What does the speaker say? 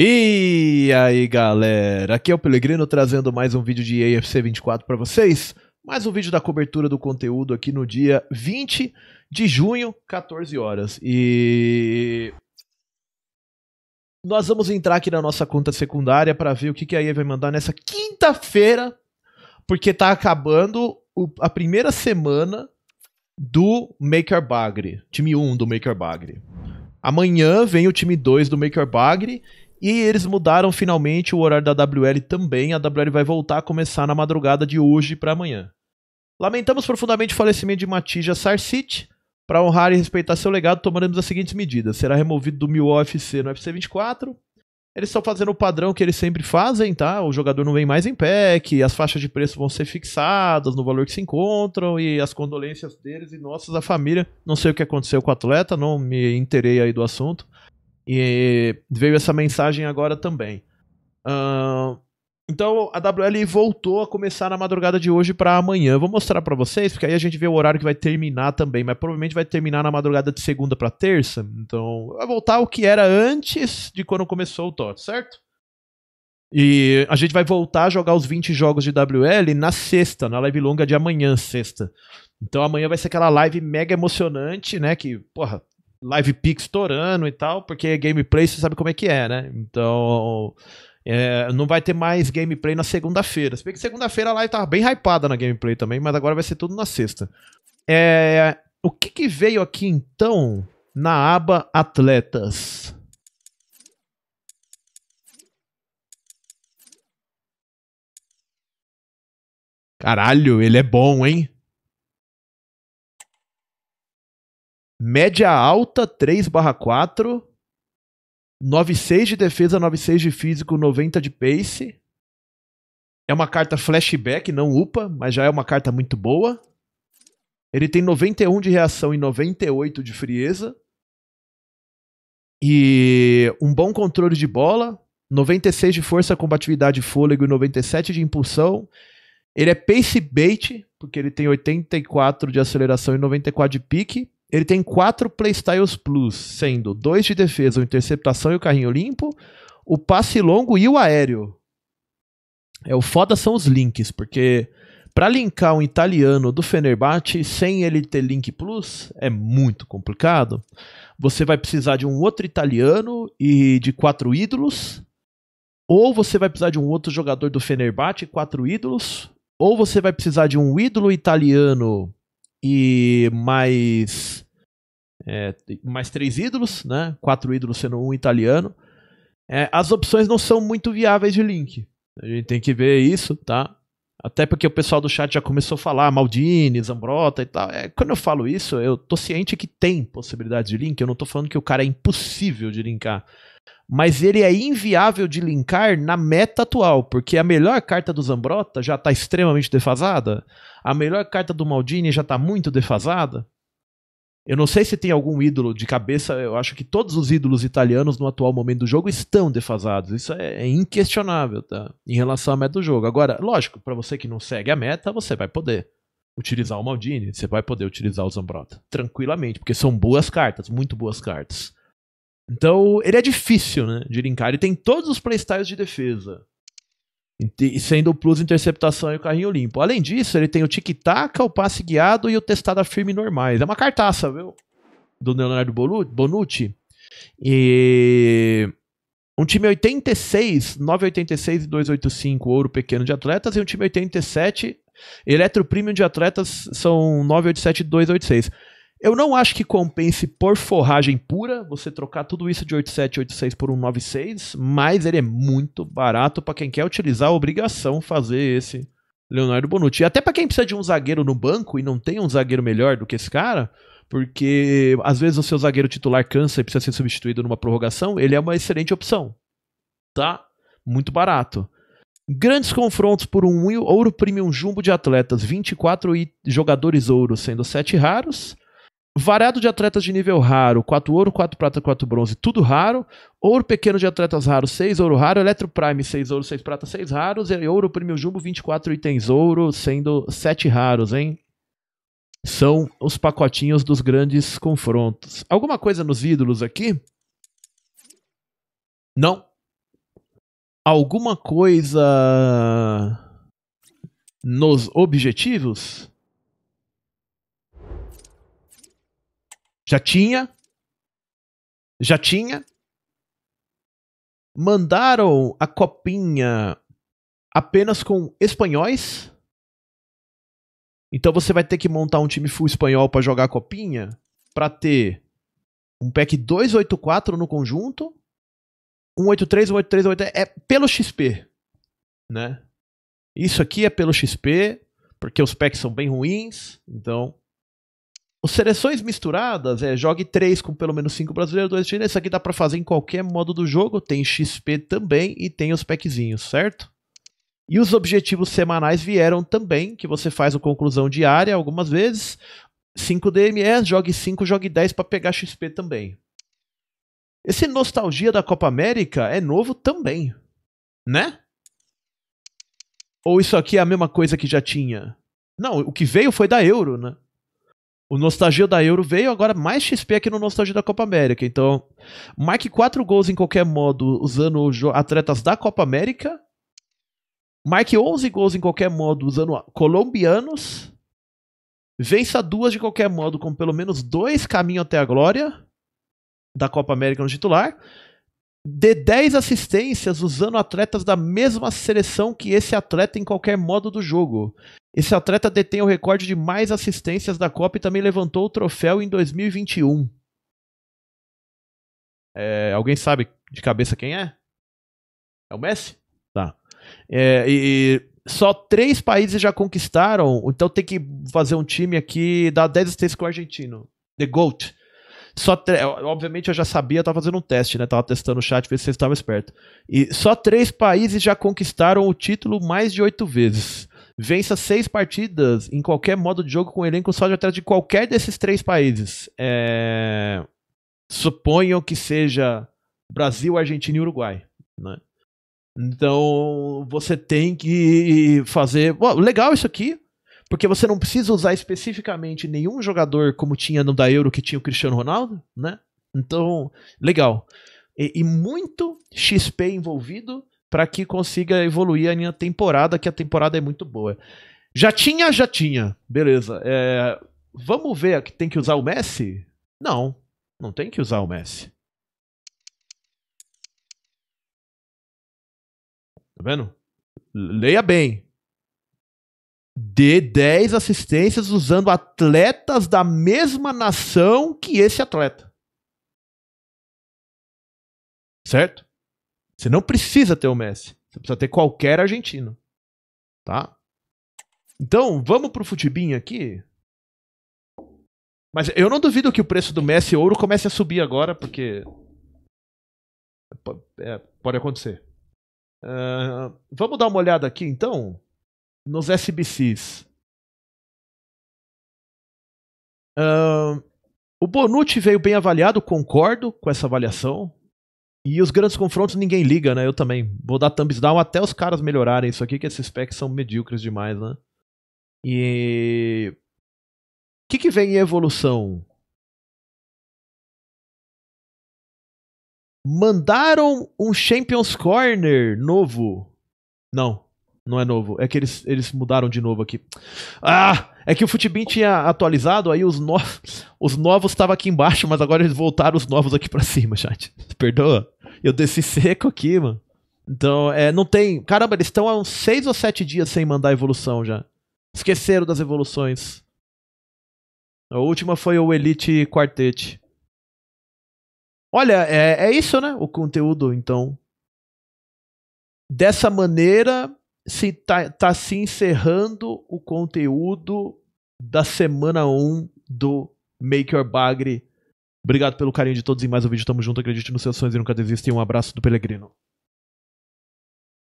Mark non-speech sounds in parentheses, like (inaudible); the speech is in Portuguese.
E aí galera, aqui é o Pelegrino trazendo mais um vídeo de AFC 24 para vocês. Mais um vídeo da cobertura do conteúdo aqui no dia 20 de junho, 14 horas. E nós vamos entrar aqui na nossa conta secundária para ver o que, que a EA vai mandar nessa quinta-feira, porque tá acabando a primeira semana do Maker Bagre, time 1 do Maker Bagre. Amanhã vem o time 2 do Maker Bagre e eles mudaram finalmente o horário da WL também. A WL vai voltar a começar na madrugada de hoje para amanhã. Lamentamos profundamente o falecimento de Matija Sarsit. Para honrar e respeitar seu legado, tomaremos as seguintes medidas. Será removido do mil UFC no UFC 24. Eles estão fazendo o padrão que eles sempre fazem, tá? O jogador não vem mais em PEC, as faixas de preço vão ser fixadas no valor que se encontram e as condolências deles e nossas à família. Não sei o que aconteceu com o atleta, não me interei aí do assunto. E veio essa mensagem agora também. Uh, então a WL voltou a começar na madrugada de hoje para amanhã. vou mostrar para vocês, porque aí a gente vê o horário que vai terminar também, mas provavelmente vai terminar na madrugada de segunda para terça. Então vai voltar ao que era antes de quando começou o TOT, certo? E a gente vai voltar a jogar os 20 jogos de WL na sexta, na live longa de amanhã, sexta. Então amanhã vai ser aquela live mega emocionante, né? Que, porra, live pick estourando e tal, porque gameplay você sabe como é que é, né? Então. É, não vai ter mais gameplay na segunda-feira. Se bem que segunda-feira a live tava bem hypada na gameplay também, mas agora vai ser tudo na sexta. É, o que, que veio aqui então na aba Atletas? Caralho, ele é bom, hein? Média alta 3 barra 4. 9,6 de defesa, 9,6 de físico, 90 de pace. É uma carta flashback, não upa, mas já é uma carta muito boa. Ele tem 91 de reação e 98 de frieza. E um bom controle de bola, 96 de força, combatividade, fôlego e 97 de impulsão. Ele é pace bait, porque ele tem 84 de aceleração e 94 de pique. Ele tem quatro playstyles plus, sendo dois de defesa, o interceptação e o carrinho limpo, o passe longo e o aéreo. É o foda são os links, porque para linkar um italiano do Fenerbahçe sem ele ter link plus é muito complicado. Você vai precisar de um outro italiano e de quatro ídolos, ou você vai precisar de um outro jogador do Fenerbahçe, quatro ídolos, ou você vai precisar de um ídolo italiano e mais é, mais três ídolos, né? Quatro ídolos sendo um italiano. É, as opções não são muito viáveis de link. A gente tem que ver isso, tá? Até porque o pessoal do chat já começou a falar Maldini, Zambrota e tal. É, quando eu falo isso, eu tô ciente que tem possibilidade de link. Eu não tô falando que o cara é impossível de linkar mas ele é inviável de linkar na meta atual, porque a melhor carta do Zambrota já está extremamente defasada, a melhor carta do Maldini já está muito defasada. Eu não sei se tem algum ídolo de cabeça, eu acho que todos os ídolos italianos no atual momento do jogo estão defasados. Isso é, é inquestionável, tá? Em relação à meta do jogo. Agora, lógico, para você que não segue a meta, você vai poder utilizar o Maldini, você vai poder utilizar o Zambrota tranquilamente, porque são boas cartas, muito boas cartas. Então, ele é difícil, né, de linkar. Ele tem todos os playstyles de defesa. Sendo o plus interceptação e o carrinho limpo. Além disso, ele tem o tic-tac, o passe guiado e o testada firme normais. É uma cartaça, viu? Do Leonardo Bonucci. E um time 86, 986 e 285 ouro pequeno de atletas e um time 87 Eletro Premium de atletas são 987 e 286. Eu não acho que compense por forragem pura você trocar tudo isso de 8786 por 196, mas ele é muito barato para quem quer utilizar a obrigação fazer esse Leonardo Bonucci. E até para quem precisa de um zagueiro no banco e não tem um zagueiro melhor do que esse cara, porque às vezes o seu zagueiro titular cansa e precisa ser substituído numa prorrogação, ele é uma excelente opção. Tá? Muito barato. Grandes confrontos por um ouro premium jumbo de atletas, 24 jogadores ouro, sendo 7 raros. Variado de atletas de nível raro, 4 ouro, 4 prata, 4 bronze, tudo raro. Ouro pequeno de atletas raros, 6 ouro raro. Eletro Prime, 6 ouro, 6 prata, 6 raros. E ouro, prêmio jumbo, 24 itens ouro, sendo 7 raros, hein? São os pacotinhos dos grandes confrontos. Alguma coisa nos ídolos aqui? Não. Alguma coisa nos objetivos? Não. Já tinha. Já tinha. Mandaram a copinha apenas com espanhóis. Então você vai ter que montar um time full espanhol para jogar a copinha, para ter um pack 284 no conjunto, 183, 183, 183 é pelo XP, né? Isso aqui é pelo XP, porque os packs são bem ruins, então os seleções misturadas é jogue 3 com pelo menos 5 brasileiros, 2 chineses. Isso aqui dá para fazer em qualquer modo do jogo. Tem XP também e tem os packzinhos, certo? E os objetivos semanais vieram também, que você faz o conclusão diária algumas vezes. 5 DMS, jogue 5, jogue 10 para pegar XP também. Esse nostalgia da Copa América é novo também, né? Ou isso aqui é a mesma coisa que já tinha? Não, o que veio foi da Euro, né? O Nostalgia da Euro veio agora mais XP aqui no Nostalgia da Copa América. Então, marque quatro gols em qualquer modo usando atletas da Copa América. Marque 11 gols em qualquer modo usando colombianos. Vença duas de qualquer modo com pelo menos dois caminhos até a glória da Copa América no titular dê 10 assistências usando atletas da mesma seleção que esse atleta em qualquer modo do jogo. Esse atleta detém o recorde de mais assistências da Copa e também levantou o troféu em 2021. É, alguém sabe de cabeça quem é? É o Messi? Tá. É, e só três países já conquistaram, então tem que fazer um time aqui, dar 10 assistências com o argentino. The GOAT. Só é, Obviamente eu já sabia, eu tava fazendo um teste, né? Tava testando o chat, ver se vocês estavam espertos. E só três países já conquistaram o título mais de oito vezes. Vença seis partidas em qualquer modo de jogo com elenco só de atrás de qualquer desses três países. É... Suponham que seja Brasil, Argentina e Uruguai. Né? Então você tem que fazer. Bom, legal isso aqui. Porque você não precisa usar especificamente nenhum jogador como tinha no da Euro que tinha o Cristiano Ronaldo, né? Então, legal. E, e muito XP envolvido para que consiga evoluir a minha temporada, que a temporada é muito boa. Já tinha, já tinha. Beleza. É, vamos ver que tem que usar o Messi? Não, não tem que usar o Messi. Tá vendo? Leia bem dê 10 assistências usando atletas da mesma nação que esse atleta. Certo? Você não precisa ter o Messi. Você precisa ter qualquer argentino. Tá? Então, vamos pro futibinho aqui. Mas eu não duvido que o preço do Messi ouro comece a subir agora, porque. É, pode acontecer. Uh, vamos dar uma olhada aqui então nos SBCs. Uh, o Bonucci veio bem avaliado, concordo com essa avaliação. E os grandes confrontos ninguém liga, né? Eu também. Vou dar thumbs down até os caras melhorarem isso aqui, que esses packs são medíocres demais, né? E. O que, que vem em evolução? Mandaram um Champions Corner novo. Não. Não é novo. É que eles, eles mudaram de novo aqui. Ah! É que o Futebin tinha atualizado, aí os, no... os novos estavam aqui embaixo, mas agora eles voltaram os novos aqui para cima, chat. (laughs) Perdoa? Eu desci seco aqui, mano. Então, é, não tem. Caramba, eles estão há uns 6 ou 7 dias sem mandar evolução já. Esqueceram das evoluções. A última foi o Elite Quartet. Olha, é, é isso, né? O conteúdo, então. Dessa maneira, se tá, tá se encerrando o conteúdo da semana 1 um do Make Your Bagre. Obrigado pelo carinho de todos e mais um vídeo. Tamo junto, acredite nos seus sonhos e nunca desista. E um abraço do Pelegrino.